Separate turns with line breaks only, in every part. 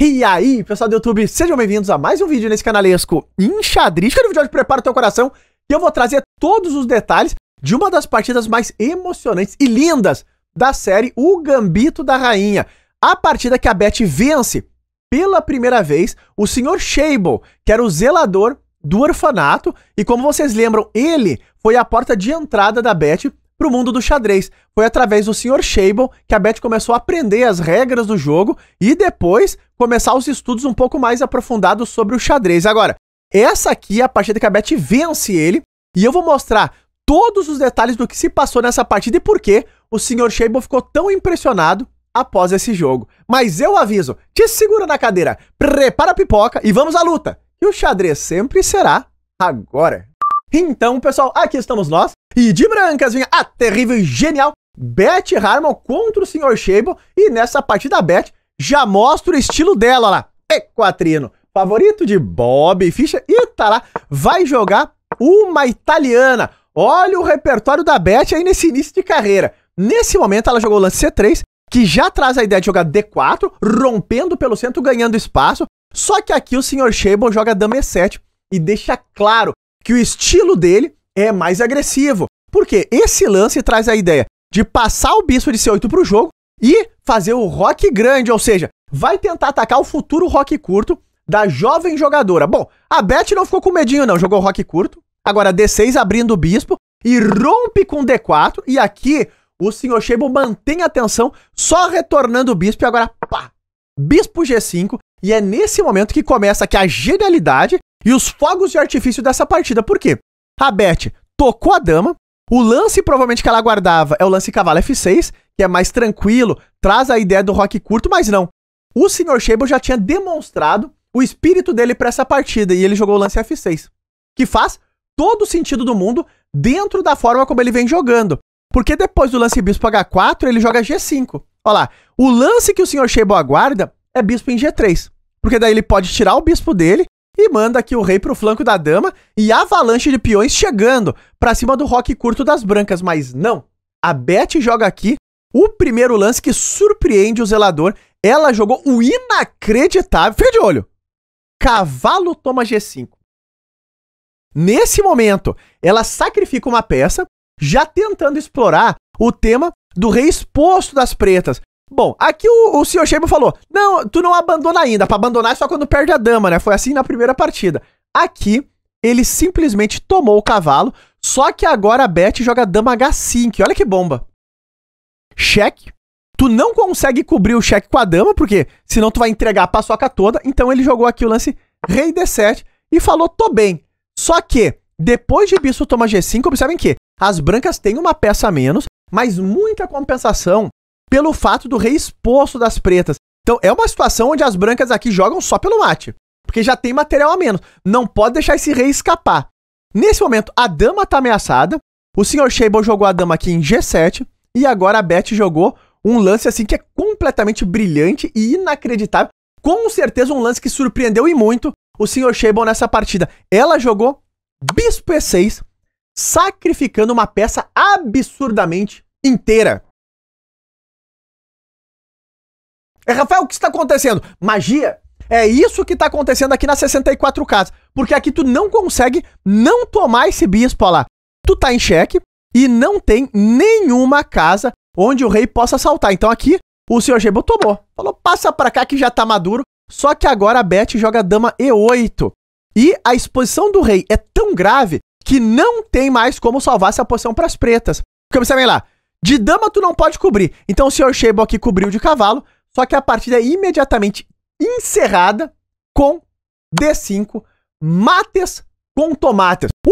E aí, pessoal do YouTube, sejam bem-vindos a mais um vídeo nesse canalesco Enxadrez, Quero é um vídeo de Prepara o Teu Coração, que eu vou trazer todos os detalhes de uma das partidas mais emocionantes e lindas da série O Gambito da Rainha. A partida que a Beth vence pela primeira vez o Sr. Shable, que era o zelador do orfanato, e como vocês lembram, ele foi a porta de entrada da Beth para o mundo do xadrez. Foi através do Sr. Shable que a Beth começou a aprender as regras do jogo e depois começar os estudos um pouco mais aprofundados sobre o xadrez. Agora, essa aqui é a partida que a Beth vence ele e eu vou mostrar todos os detalhes do que se passou nessa partida e por que o Sr. Shable ficou tão impressionado após esse jogo. Mas eu aviso, te segura na cadeira, prepara a pipoca e vamos à luta. E o xadrez sempre será agora. Então, pessoal, aqui estamos nós e de brancas vinha a terrível e genial Beth Harmon contra o Sr. Shable. E nessa partida a Beth já mostra o estilo dela lá. Equatrino, favorito de Bob Fischer. E tá lá, vai jogar uma italiana. Olha o repertório da Beth aí nesse início de carreira. Nesse momento ela jogou o lance C3, que já traz a ideia de jogar D4, rompendo pelo centro, ganhando espaço. Só que aqui o Sr. Shable joga Dama E7 e deixa claro que o estilo dele é mais agressivo. Porque esse lance traz a ideia de passar o bispo de C8 para o jogo e fazer o rock grande, ou seja, vai tentar atacar o futuro rock curto da jovem jogadora. Bom, a Beth não ficou com medinho não, jogou rock curto, agora D6 abrindo o bispo e rompe com D4 e aqui o senhor Shebo mantém a tensão só retornando o bispo e agora pá, bispo G5 e é nesse momento que começa aqui a genialidade e os fogos de artifício dessa partida. Por quê? A tocou a dama. O lance provavelmente que ela aguardava é o lance cavalo F6, que é mais tranquilo, traz a ideia do rock curto, mas não. O Sr. Shable já tinha demonstrado o espírito dele para essa partida e ele jogou o lance F6, que faz todo o sentido do mundo dentro da forma como ele vem jogando. Porque depois do lance bispo H4, ele joga G5. Olha lá, o lance que o Sr. Shable aguarda é bispo em G3. Porque daí ele pode tirar o bispo dele e manda aqui o rei pro flanco da dama e avalanche de peões chegando pra cima do rock curto das brancas, mas não. A Beth joga aqui o primeiro lance que surpreende o zelador. Ela jogou o inacreditável. Fica de olho. Cavalo toma G5. Nesse momento, ela sacrifica uma peça, já tentando explorar o tema do rei exposto das pretas, Bom, aqui o, o Sr. Sheba falou: Não, tu não abandona ainda. Para abandonar é só quando perde a dama, né? Foi assim na primeira partida. Aqui, ele simplesmente tomou o cavalo. Só que agora a Beth joga dama H5. Olha que bomba. Cheque. Tu não consegue cobrir o cheque com a dama, porque senão tu vai entregar a paçoca toda. Então ele jogou aqui o lance rei D7 e falou: Tô bem. Só que, depois de bispo toma G5, observem que as brancas têm uma peça a menos, mas muita compensação pelo fato do rei exposto das pretas. Então é uma situação onde as brancas aqui jogam só pelo mate, porque já tem material a menos. Não pode deixar esse rei escapar. Nesse momento, a dama está ameaçada. O senhor Shable jogou a dama aqui em G7 e agora a Beth jogou um lance assim que é completamente brilhante e inacreditável. Com certeza um lance que surpreendeu e muito o senhor Shable nessa partida. Ela jogou bispo E6, sacrificando uma peça absurdamente inteira. É, Rafael, o que está acontecendo? Magia. É isso que está acontecendo aqui nas 64 casas. Porque aqui tu não consegue não tomar esse bispo lá. Tu tá em xeque e não tem nenhuma casa onde o rei possa saltar. Então aqui o senhor Gebel tomou. Falou, passa para cá que já tá maduro. Só que agora a Beth joga dama E8. E a exposição do rei é tão grave que não tem mais como salvar essa posição para as pretas. Porque vem lá, de dama tu não pode cobrir. Então o senhor Shebo aqui cobriu de cavalo, só que a partida é imediatamente encerrada com D5 mates com tomates. Uh,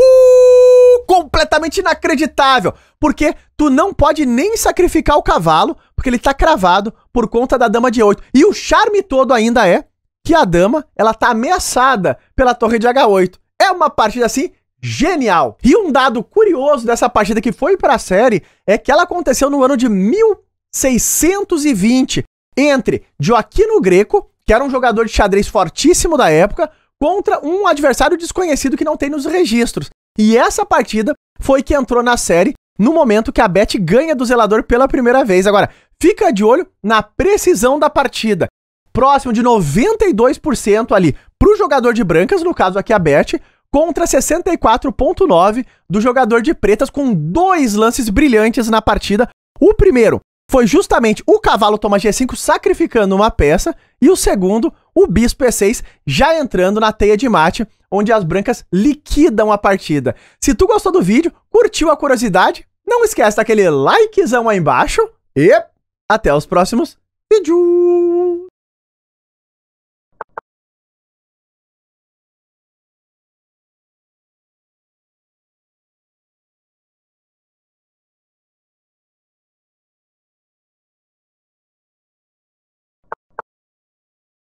completamente inacreditável, porque tu não pode nem sacrificar o cavalo, porque ele tá cravado por conta da dama de 8. E o charme todo ainda é que a dama, ela tá ameaçada pela torre de H8. É uma partida assim genial. E um dado curioso dessa partida que foi para a série é que ela aconteceu no ano de 1620 entre Joaquino Greco, que era um jogador de xadrez fortíssimo da época, contra um adversário desconhecido que não tem nos registros. E essa partida foi que entrou na série no momento que a Beth ganha do zelador pela primeira vez. Agora, fica de olho na precisão da partida. Próximo de 92% ali para o jogador de brancas, no caso aqui a Beth, contra 64,9% do jogador de pretas, com dois lances brilhantes na partida. O primeiro foi justamente o cavalo toma G5 sacrificando uma peça e o segundo, o bispo E6 já entrando na teia de mate, onde as brancas liquidam a partida. Se tu gostou do vídeo, curtiu a curiosidade, não esquece daquele likezão aí embaixo e até os próximos vídeos!